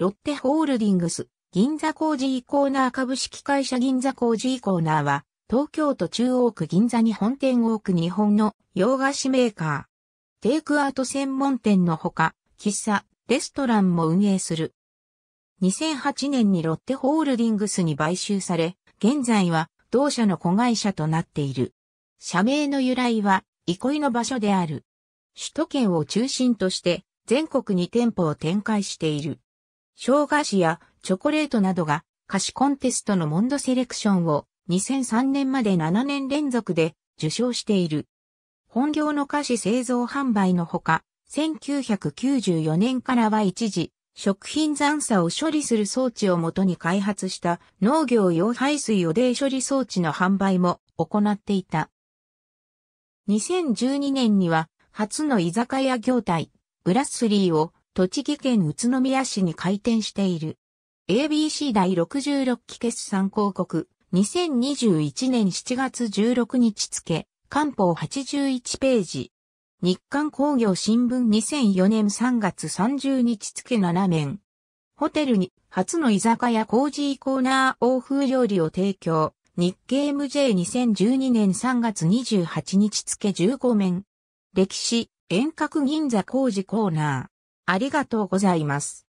ロッテホールディングス、銀座工事イコーナー株式会社銀座工事イコーナーは、東京都中央区銀座に本店を置く日本の洋菓子メーカー。テイクアウト専門店のほか、喫茶、レストランも運営する。2008年にロッテホールディングスに買収され、現在は同社の子会社となっている。社名の由来は、憩いの場所である。首都圏を中心として、全国に店舗を展開している。生菓子やチョコレートなどが菓子コンテストのモンドセレクションを2003年まで7年連続で受賞している。本業の菓子製造販売のほか、1994年からは一時、食品残差を処理する装置をもとに開発した農業用排水予泥処理装置の販売も行っていた。2012年には初の居酒屋業態、ブラッスリーを栃木県宇都宮市に開店している。ABC 第66期決算広告、2021年7月16日付、官報81ページ。日刊工業新聞2004年3月30日付7面。ホテルに初の居酒屋工事ーコーナー欧風料理を提供。日経 MJ2012 年3月28日付15面。歴史、遠隔銀座工事コーナー。ありがとうございます。